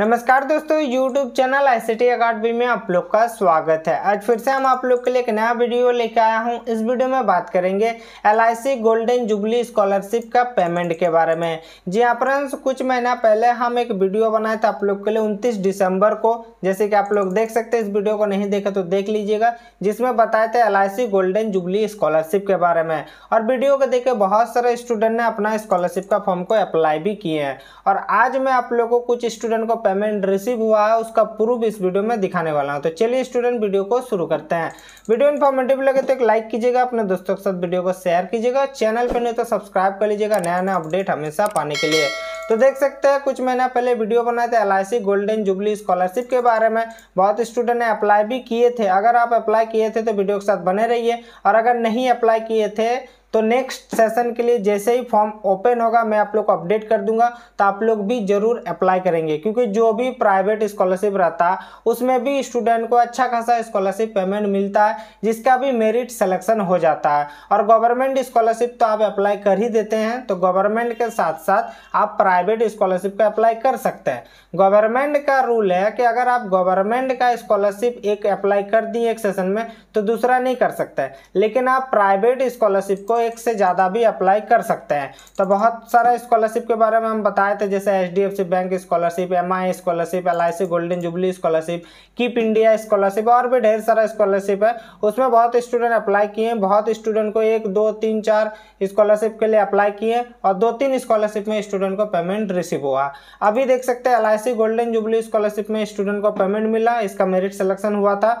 नमस्कार दोस्तों YouTube channel I C academy में आप लोग का स्वागत है आज फिर से हम आप लोग के लिए एक नया वीडियो लेके आया हूं इस वीडियो में बात करेंगे एल गोल्डन जुबली स्कॉलरशिप का पेमेंट के बारे में जी हाँ फ्रेंड्स कुछ महीना पहले हम एक वीडियो बनाए थे आप लोग के लिए उनतीस दिसंबर को जैसे कि आप लोग देख सकते हैं इस वीडियो को नहीं देखा तो देख लीजिएगा जिसमें बताए थे एल गोल्डन जुबली स्कॉलरशिप के बारे में और वीडियो को देखे बहुत सारे स्टूडेंट ने अपना स्कॉलरशिप का फॉर्म को अप्लाई भी किए हैं और आज मैं आप लोग को कुछ स्टूडेंट को पेमेंट रिसीव हुआ है उसका प्रूफ इस वीडियो में दिखाने वाला हूँ तो चलिए स्टूडेंट वीडियो को शुरू करते हैं वीडियो इन्फॉर्मेटिव लगे तो एक लाइक कीजिएगा अपने दोस्तों के साथ वीडियो को शेयर कीजिएगा चैनल पर नहीं तो सब्सक्राइब कर लीजिएगा नया नया अपडेट हमेशा पाने के लिए तो देख सकते हैं कुछ महीना पहले वीडियो बनाए थे एल गोल्डन जुबली स्कॉलरशिप के बारे में बहुत स्टूडेंट ने अप्लाई भी किए थे अगर आप अप्लाई किए थे तो वीडियो के साथ बने रहिए और अगर नहीं अप्लाई किए थे तो नेक्स्ट सेशन के लिए जैसे ही फॉर्म ओपन होगा मैं आप लोग को अपडेट कर दूंगा तो आप लोग भी जरूर अप्लाई करेंगे क्योंकि जो भी प्राइवेट स्कॉलरशिप रहता है उसमें भी स्टूडेंट को अच्छा खासा स्कॉलरशिप पेमेंट मिलता है जिसका भी मेरिट सिलेक्शन हो जाता है और गवर्नमेंट स्कॉलरशिप तो आप अप्लाई कर ही देते हैं तो गवर्नमेंट के साथ साथ आप प्राइवेट स्कॉलरशिप का अप्लाई कर सकते हैं गवर्नमेंट का रूल है कि अगर आप गवर्नमेंट का स्कॉलरशिप एक अप्लाई कर दिए एक सेशन में तो दूसरा नहीं कर सकते लेकिन आप प्राइवेट स्कॉलरशिप को एक से ज़्यादा भी अप्लाई कर सकते हैं तो बहुत सारा स्कॉलरशिप के बारे में हम बताए थे जैसे H bank scholarship M scholarship L golden jubilee scholarship keep India scholarship और भी ढेर सारा स्कॉलरशिप है उसमें बहुत स्टूडेंट अप्लाई किए हैं बहुत स्टूडेंट को एक दो तीन चार स्कॉलरशिप के लिए अप्लाई किए और दो तीन स्कॉलरशिप में स्टूडेंट को पेमेंट रिसीव हुआ अभी देख सकते हैं एल गोल्डन जुबली स्कॉलरशिप में स्टूडेंट को पेमेंट मिला इसका मेरिट सिलेक्शन हुआ था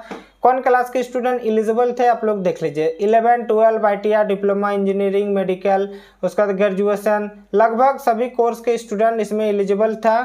कौन क्लास के स्टूडेंट एलिजिबल थे आप लोग देख लीजिए eleven twelve I diploma engineering medical उसके बाद ग्रेजुएशन लगभग सभी कोर्स के स्टूडेंट इसमें एलिजिबल था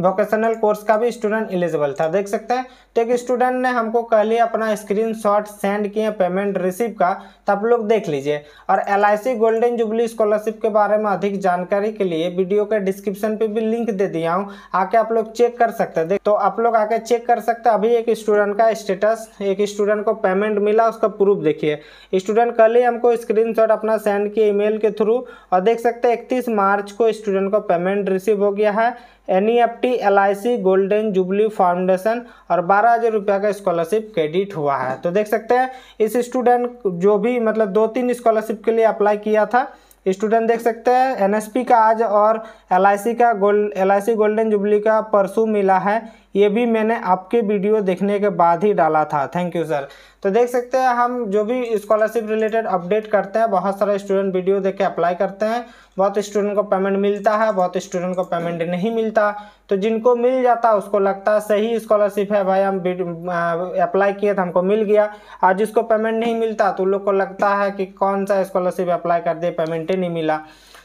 वोकेशनल कोर्स का भी स्टूडेंट एलिजिबल था देख सकते हैं तो एक स्टूडेंट ने हमको कह लिया अपना स्क्रीन शॉट सेंड किए पेमेंट रिसीव का तो आप लोग देख लीजिए और एल गोल्डन जुबली स्कॉलरशिप के बारे में अधिक जानकारी के लिए वीडियो के डिस्क्रिप्शन पर भी लिंक दे दिया हूँ आके आप लोग चेक कर सकते हैं तो आप लोग आके चेक कर सकते हैं अभी एक स्टूडेंट का स्टेटस एक स्टूडेंट को पेमेंट मिला उसका प्रूफ देखिए स्टूडेंट कल ही हमको स्क्रीन अपना सेंड किए ईमेल के थ्रू और देख सकते हैं इकतीस मार्च को स्टूडेंट को पेमेंट रिसीव हो गया है N E F T L I C golden jubilee foundation और बारह हज़ार रुपये का स्कॉलरशिप क्रेडिट हुआ है तो देख सकते हैं इस स्टूडेंट जो भी मतलब दो तीन स्कॉलरशिप के लिए अप्लाई किया था स्टूडेंट देख सकते हैं एनएसपी का आज और एलआईसी का गोल्ड एलआईसी गोल्डन जुबली का परसों मिला है ये भी मैंने आपके वीडियो देखने के बाद ही डाला था थैंक यू सर तो देख सकते हैं हम जो भी स्कॉलरशिप रिलेटेड अपडेट करते हैं बहुत सारे स्टूडेंट वीडियो देख के अप्लाई करते हैं बहुत स्टूडेंट को पेमेंट मिलता है बहुत स्टूडेंट को पेमेंट नहीं मिलता तो जिनको मिल जाता है उसको लगता है सही स्कॉलरशिप है भाई हम अप्लाई किए तो हमको मिल गया और जिसको पेमेंट नहीं मिलता तो उन लोग को लगता है कि कौन सा स्कॉलरशिप अप्लाई कर दिए पेमेंट ही नहीं मिला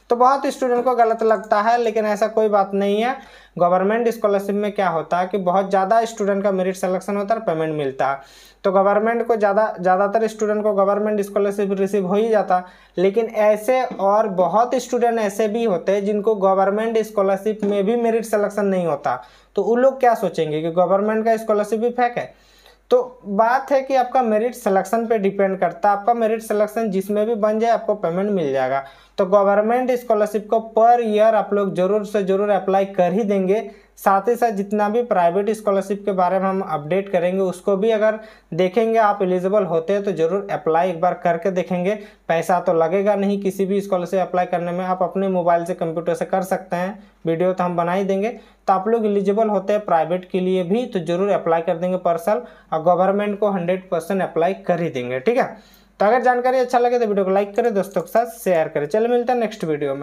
तो बहुत स्टूडेंट को गलत लगता है लेकिन ऐसा कोई बात नहीं है गवर्नमेंट स्कॉलरशिप में क्या होता है कि बहुत ज़्यादा स्टूडेंट का मेरिट सलेक्शन होता है पेमेंट मिलता है तो गवर्नमेंट को ज़्यादा ज़्यादातर स्टूडेंट को गवर्नमेंट स्कॉलरशिप रिसीव हो ही जाता लेकिन ऐसे और बहुत स्टूडेंट ऐसे भी होते हैं जिनको गवर्नमेंट स्कॉलरशिप में भी मेरिट सलेक्शन नहीं होता तो वो लोग क्या सोचेंगे कि गवर्नमेंट का स्कॉलरशिप भी फेंक है तो बात है कि आपका मेरिट सिलेक्शन पे डिपेंड करता है आपका मेरिट सिलेक्शन जिसमें भी बन जाए आपको पेमेंट मिल जाएगा तो गवर्नमेंट स्कॉलरशिप को पर ईयर आप लोग जरूर से जरूर अप्लाई कर ही देंगे साथ ही साथ जितना भी प्राइवेट स्कॉलरशिप के बारे में हम अपडेट करेंगे उसको भी अगर देखेंगे आप एलिजिबल होते हैं तो ज़रूर अप्लाई एक बार करके देखेंगे पैसा तो लगेगा नहीं किसी भी स्कॉलरशिप अप्लाई करने में आप अपने मोबाइल से कंप्यूटर से कर सकते हैं वीडियो तो हम बना ही देंगे तो आप लोग एलिजिबल होते हैं प्राइवेट के लिए भी तो ज़रूर अप्लाई कर देंगे पर्सनल और गवर्नमेंट को हंड्रेड परसेंट अप्लाई कर ही देंगे ठीक है तो अगर जानकारी अच्छा लगे तो वीडियो को लाइक करें दोस्तों के साथ शेयर करें चलो मिलता है नेक्स्ट वीडियो में